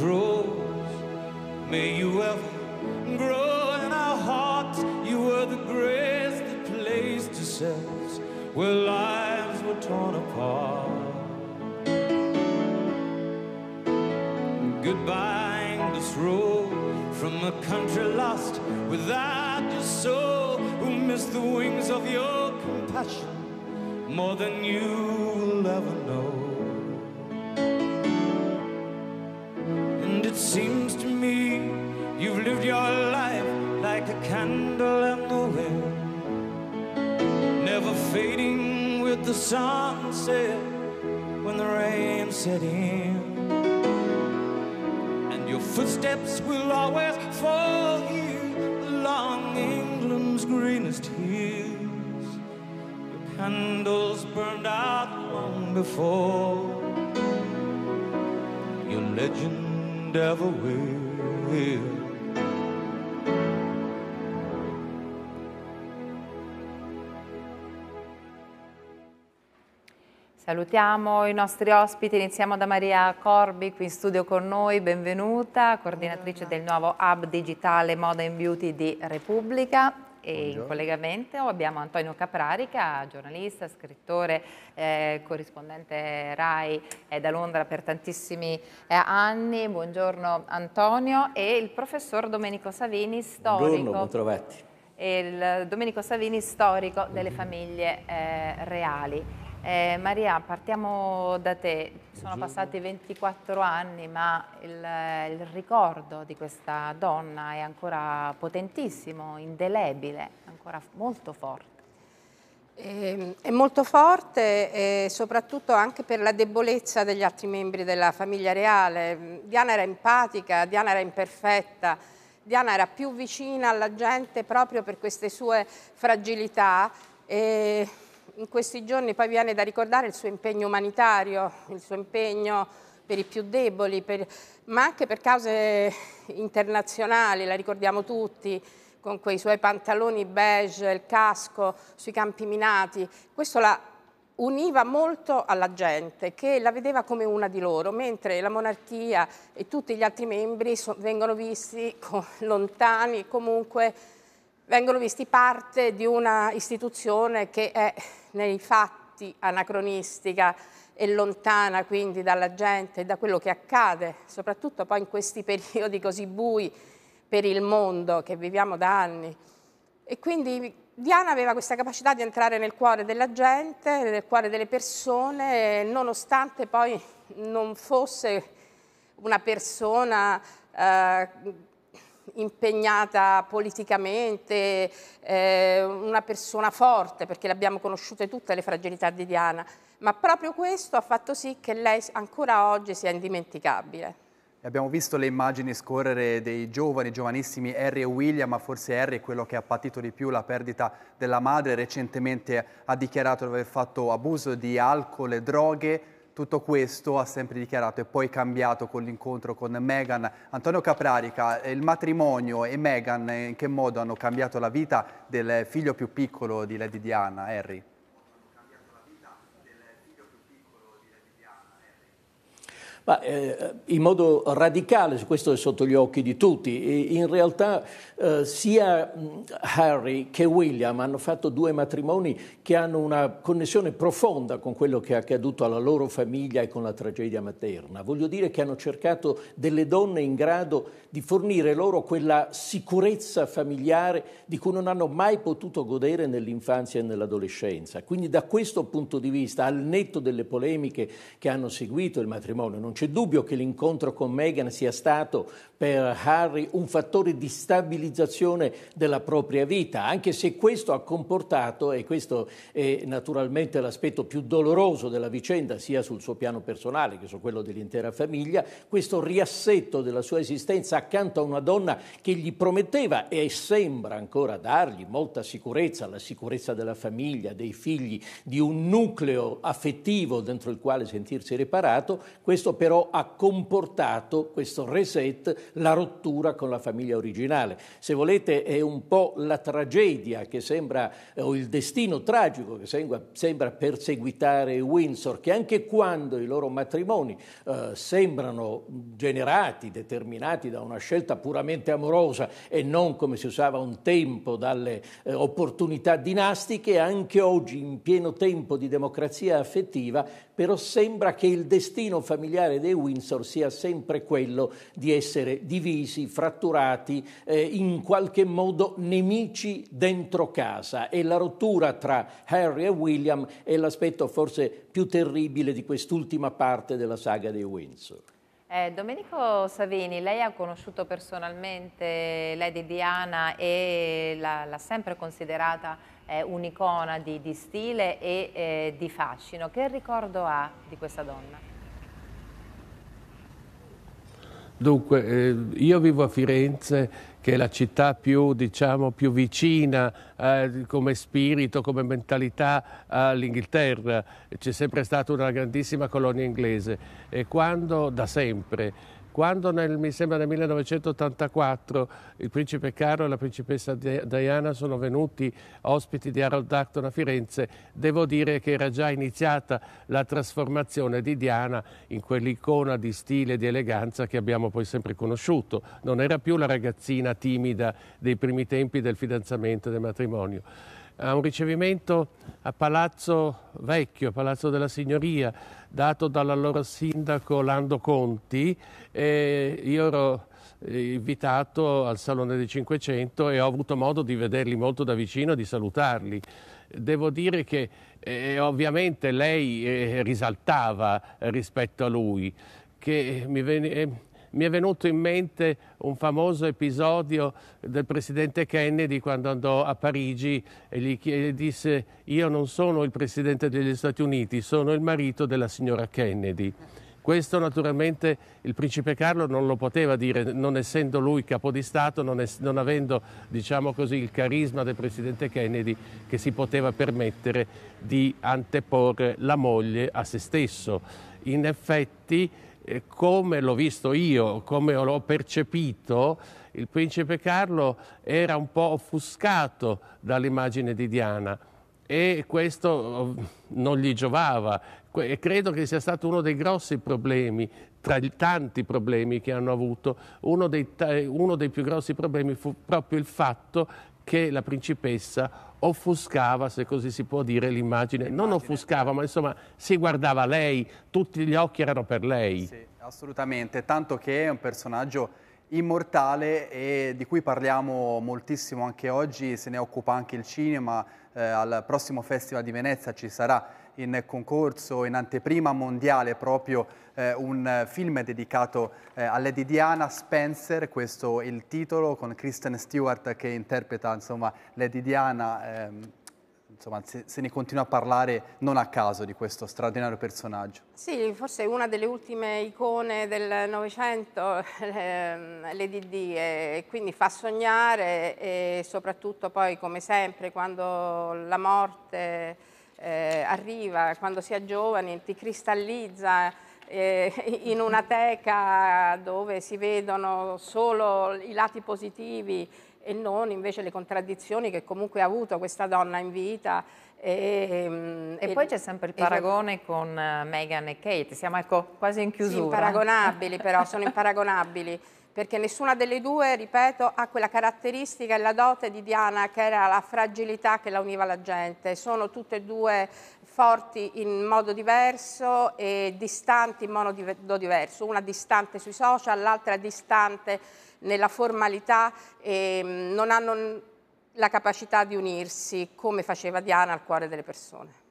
rose may you ever grow in our hearts you were the grace that placed yourselves where lives were torn apart goodbye this road from a country lost without your soul who missed the wings of your compassion more than you will ever know You've lived your life like a candle in the wind, never fading with the sunset when the rain set in. And your footsteps will always fall here along England's greenest hills. Your candles burned out long before your legend ever will. Salutiamo i nostri ospiti, iniziamo da Maria Corbi qui in studio con noi, benvenuta, coordinatrice Buongiorno. del nuovo hub digitale Moda and Beauty di Repubblica e Buongiorno. in collegamento abbiamo Antonio Caprarica, giornalista, scrittore, eh, corrispondente RAI eh, da Londra per tantissimi eh, anni. Buongiorno Antonio e il professor Domenico Savini, storico. Buongiorno, bentrovati. Il Domenico Savini, storico delle famiglie eh, reali. Eh, Maria, partiamo da te. Sono passati 24 anni, ma il, il, ricordo di questa donna è ancora potentissimo, indelebile, ancora molto forte. Eh, è molto forte e soprattutto anche per la debolezza degli altri membri della famiglia reale. Diana era empatica, Diana era imperfetta, Diana era più vicina alla gente proprio per queste sue fragilità. E in questi giorni poi viene da ricordare il suo impegno umanitario, il suo impegno per i più deboli, per, ma anche per cause internazionali, la ricordiamo tutti, con quei suoi pantaloni beige, il casco, sui campi minati. Questo la univa molto alla gente, che la vedeva come una di loro, mentre la monarchia e tutti gli altri membri so, vengono visti con, lontani, comunque vengono visti parte di una istituzione che è nei fatti anacronistica e lontana quindi dalla gente e da quello che accade, soprattutto poi in questi periodi così bui per il mondo che viviamo da anni. E quindi Diana aveva questa capacità di entrare nel cuore della gente, nel cuore delle persone, nonostante poi non fosse una persona eh, impegnata politicamente, eh, una persona forte, perché le abbiamo conosciute tutte le fragilità di Diana, ma proprio questo ha fatto sì che lei ancora oggi sia indimenticabile. Abbiamo visto le immagini scorrere dei giovani, giovanissimi Harry e William, ma forse Harry è quello che ha patito di più la perdita della madre, recentemente ha dichiarato di aver fatto abuso di alcol e droghe, tutto questo ha sempre dichiarato e poi cambiato con l'incontro con Meghan. Antonio Caprarica, eh, il matrimonio e Meghan in che modo hanno cambiato la vita del figlio più piccolo di Lady Diana, Harry? Ma, eh, in modo radicale, questo è sotto gli occhi di tutti, in realtà eh, sia Harry che William hanno fatto due matrimoni che hanno una connessione profonda con quello che è accaduto alla loro famiglia e con la tragedia materna. Voglio dire che hanno cercato delle donne in grado di fornire loro quella sicurezza familiare di cui non hanno mai potuto godere nell'infanzia e nell'adolescenza. Quindi da questo punto di vista, al netto delle polemiche che hanno seguito il matrimonio, non c'è dubbio che l'incontro con Meghan sia stato per Harry un fattore di stabilizzazione della propria vita, anche se questo ha comportato, e questo è naturalmente l'aspetto più doloroso della vicenda, sia sul suo piano personale che su quello dell'intera famiglia, questo riassetto della sua esistenza accanto a una donna che gli prometteva e sembra ancora dargli molta sicurezza, la sicurezza della famiglia, dei figli, di un nucleo affettivo dentro il quale sentirsi riparato, questo però ha comportato questo reset la rottura con la famiglia originale. Se volete è un po' la tragedia che sembra, eh, o il destino tragico che sembra, sembra perseguitare Windsor, che anche quando i loro matrimoni eh, sembrano generati, determinati da una scelta puramente amorosa e non come si usava un tempo dalle eh, opportunità dinastiche, anche oggi in pieno tempo di democrazia affettiva, però sembra che il destino familiare dei Windsor sia sempre quello di essere divisi, fratturati, eh, in qualche modo nemici dentro casa e la rottura tra Harry e William è l'aspetto forse più terribile di quest'ultima parte della saga dei Windsor. Eh, Domenico Savini, lei ha conosciuto personalmente Lady Diana e l'ha sempre considerata eh, un'icona di, di, stile e eh, di fascino. Che ricordo ha di questa donna? Dunque, eh, io vivo a Firenze, che è la città più, diciamo, più vicina eh, come spirito, come mentalità all'Inghilterra. C'è sempre stata una grandissima colonia inglese e quando, da sempre, quando nel, mi sembra nel 1984 il principe Carlo e la principessa Diana sono venuti ospiti di Harold Acton a Firenze, devo dire che era già iniziata la trasformazione di Diana in quell'icona di stile e di eleganza che abbiamo poi sempre conosciuto. Non era più la ragazzina timida dei primi tempi del fidanzamento e del matrimonio a un ricevimento a Palazzo Vecchio, Palazzo della Signoria, dato dall'allora sindaco Lando Conti. E io ero invitato al Salone dei Cinquecento e ho avuto modo di vederli molto da vicino e di salutarli. Devo dire che eh, ovviamente lei eh, risaltava rispetto a lui, che mi veniva eh, mi è venuto in mente un famoso episodio del presidente Kennedy quando andò a Parigi e gli disse io non sono il presidente degli Stati Uniti, sono il marito della signora Kennedy. Questo naturalmente il principe Carlo non lo poteva dire, non essendo lui capo di Stato, non, es- non avendo diciamo così, il carisma del presidente Kennedy che si poteva permettere di anteporre la moglie a se stesso. In effetti come l'ho visto io, come l'ho percepito, il principe Carlo era un po' offuscato dall'immagine di Diana e questo oh, non gli giovava e credo che sia stato uno dei grossi problemi tra i tanti problemi che hanno avuto uno dei, uno dei più grossi problemi fu proprio il fatto che la principessa offuscava, se così si può dire, l'immagine. Non offuscava, ma insomma si guardava lei, tutti gli occhi erano per lei. Sì, assolutamente, tanto che è un personaggio immortale e di cui parliamo moltissimo anche oggi, se ne occupa anche il cinema, eh, al prossimo Festival di Venezia ci sarà in concorso in anteprima mondiale proprio eh, un film dedicato eh, a Lady Diana Spencer, questo è il titolo, con Kristen Stewart che interpreta insomma, Lady Diana. Ehm, insomma, se, se, ne continua a parlare non a caso di questo straordinario personaggio. Sì, forse una delle ultime icone del Novecento, eh, Lady Di, e quindi fa sognare e soprattutto poi, come sempre, quando la morte eh, arriva quando si è giovani, ti cristallizza eh, in una teca dove si vedono solo i lati positivi e non invece le contraddizioni che comunque ha avuto questa donna in vita. E, mm, e, e poi c'è sempre il paragone e... con eh, Meghan e Kate, siamo ecco quasi in chiusura. Sì, imparagonabili però, sono imparagonabili perché nessuna delle due, ripeto, ha quella caratteristica e la dote di Diana che era la fragilità che la univa alla gente. Sono tutte e due forti in modo diverso e distanti in modo diverso, una distante sui social, l'altra distante nella formalità e mm, non hanno la capacità di unirsi come faceva Diana al cuore delle persone.